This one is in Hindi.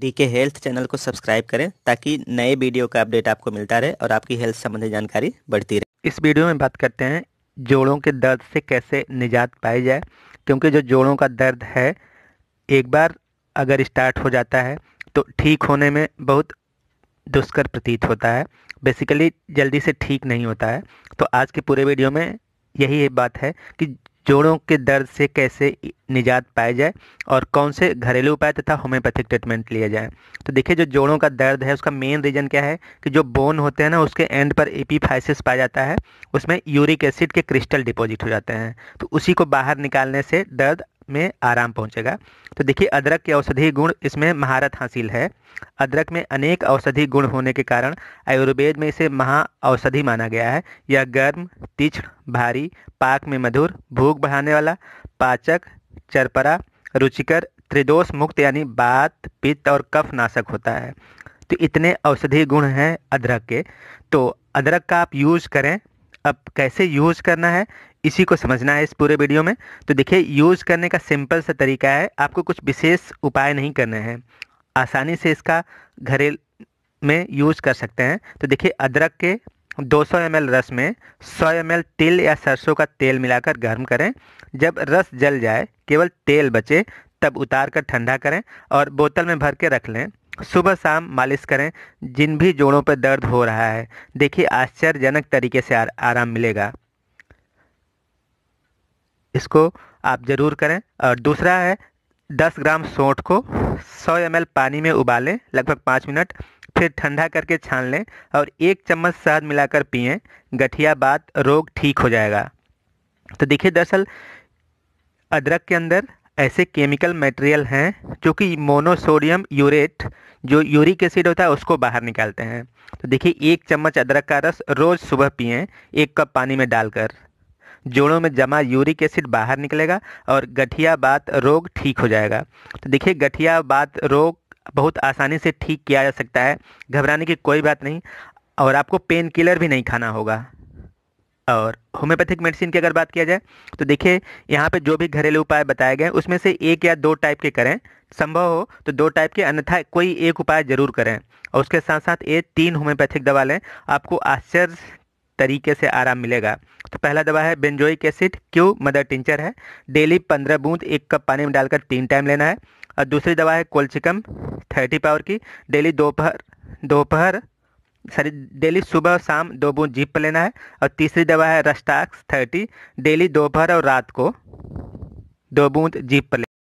डी के हेल्थ चैनल को सब्सक्राइब करें ताकि नए वीडियो का अपडेट आपको मिलता रहे और आपकी हेल्थ संबंधी जानकारी बढ़ती रहे इस वीडियो में बात करते हैं जोड़ों के दर्द से कैसे निजात पाई जाए क्योंकि जो जोड़ों का दर्द है एक बार अगर स्टार्ट हो जाता है तो ठीक होने में बहुत दुष्कर प्रतीत होता है बेसिकली जल्दी से ठीक नहीं होता है तो आज के पूरे वीडियो में यही बात है कि जोड़ों के दर्द से कैसे निजात पाया जाए और कौन से घरेलू उपाय तथा होम्योपैथिक ट्रीटमेंट लिया जाए तो देखिए जो जोड़ों का दर्द है उसका मेन रीज़न क्या है कि जो बोन होते हैं ना उसके एंड पर एपीफाइसिस पाया जाता है उसमें यूरिक एसिड के क्रिस्टल डिपॉजिट हो जाते हैं तो उसी को बाहर निकालने से दर्द में आराम पहुंचेगा तो देखिए अदरक के औषधि गुण इसमें महारत हासिल है अदरक में अनेक औषधि गुण होने के कारण आयुर्वेद में इसे महा औषधि माना गया है यह गर्म तीक्ष्ण भारी पाक में मधुर भूख बढ़ाने वाला पाचक चरपरा रुचिकर त्रिदोष मुक्त यानी बात पित्त और कफ नाशक होता है तो इतने औषधि गुण हैं अदरक के तो अदरक का आप यूज़ करें अब कैसे यूज़ करना है इसी को समझना है इस पूरे वीडियो में तो देखिए यूज़ करने का सिंपल सा तरीका है आपको कुछ विशेष उपाय नहीं करने हैं आसानी से इसका घरेल में यूज़ कर सकते हैं तो देखिए अदरक के 200 ml रस में 100 एम तिल या सरसों का तेल मिलाकर गर्म करें जब रस जल जाए केवल तेल बचे तब उतार कर ठंडा करें और बोतल में भर के रख लें सुबह शाम मालिश करें जिन भी जोड़ों पर दर्द हो रहा है देखिए आश्चर्यजनक तरीके से आराम मिलेगा इसको आप ज़रूर करें और दूसरा है 10 ग्राम सौठ को 100 एम पानी में उबालें लगभग पाँच मिनट फिर ठंडा करके छान लें और एक चम्मच शहद मिलाकर पिएं गठिया बात रोग ठीक हो जाएगा तो देखिए दरअसल अदरक के अंदर ऐसे केमिकल मटेरियल हैं जो कि मोनोसोडियम यूरेट जो यूरिक एसिड होता है उसको बाहर निकालते हैं तो देखिए एक चम्मच अदरक का रस रोज़ सुबह पिएँ एक कप पानी में डालकर जोड़ों में जमा यूरिक एसिड बाहर निकलेगा और गठिया बात रोग ठीक हो जाएगा तो देखिए गठिया बात रोग बहुत आसानी से ठीक किया जा सकता है घबराने की कोई बात नहीं और आपको पेन किलर भी नहीं खाना होगा और होम्योपैथिक मेडिसिन की अगर बात किया जाए तो देखिए यहाँ पे जो भी घरेलू उपाय बताए गए उसमें से एक या दो टाइप के करें संभव हो तो दो टाइप के अन्यथा कोई एक उपाय ज़रूर करें और उसके साथ साथ ये तीन होम्योपैथिक दवा लें आपको आश्चर्य तरीके से आराम मिलेगा तो पहला दवा है benzoic acid Q mother tincture है डेली पंद्रह बूंद एक कप पानी में डालकर तीन टाइम लेना है और दूसरी दवा है कोल्चिकम थर्टी पावर की डेली दोपहर दोपहर सॉरी डेली सुबह और शाम दो बूंद जीप पर लेना है और तीसरी दवा है रस्टाक्स थर्टी डेली दोपहर और रात को दो बूंद जीप पर